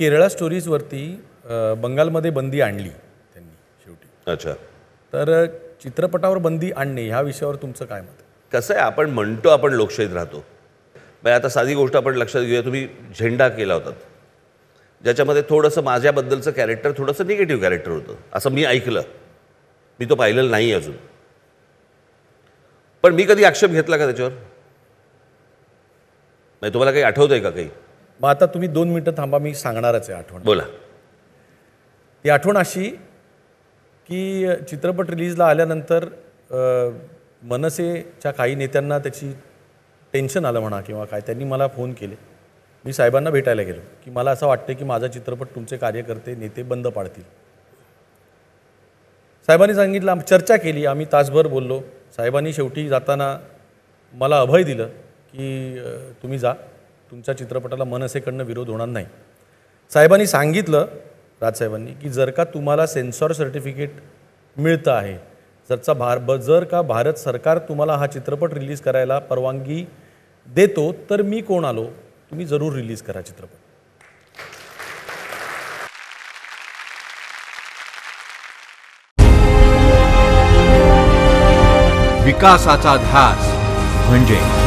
केरळा स्टोरीजवरती बंगालमध्ये बंदी आणली त्यांनी शेवटी अच्छा तर चित्रपटावर बंदी आणणे ह्या विषयावर तुमचं काय मत कसं आहे आपण म्हणतो आपण लोकशाहीत राहतो मग म्हणजे आता साधी गोष्ट आपण लक्षात घेऊया तुम्ही झेंडा केला होता ज्याच्यामध्ये थोडंसं माझ्याबद्दलचं कॅरेक्टर थोडंसं निगेटिव्ह कॅरेक्टर होतं असं मी ऐकलं मी तो पाहिलेलं नाही अजून पण मी कधी आक्षेप घेतला का त्याच्यावर नाही म्हणजे तुम्हाला काही आठवतं आहे का काही मग आता तुम्ही दोन मिनटं थांबा मी सांगणारच आहे आठवण बोला ती आठवण अशी की चित्रपट रिलीजला आल्यानंतर मनसेच्या काही नेत्यांना त्याची टेन्शन आलं म्हणा किंवा काय त्यांनी मला फोन केले मी साहेबांना भेटायला गेलो की मला असं वाटतं की माझा चित्रपट तुमचे कार्यकर्ते नेते बंद पाडतील साहेबांनी सांगितलं चर्चा केली आम्ही तासभर बोललो साहेबांनी शेवटी जाताना मला अभय दिलं की तुम्ही जा तुमच्या चित्रपटाला मनसेकडनं विरोध होणार नाही साहेबांनी सांगितलं राजसाहेबांनी की जर का तुम्हाला सेन्सॉर सर्टिफिकेट मिळतं आहे जरचा भार जर का भारत सरकार तुम्हाला हा चित्रपट रिलीज करायला परवानगी देतो तर मी कोण आलो तुम्ही जरूर रिलीज करा चित्रपट विकासाचा ध्यास म्हणजे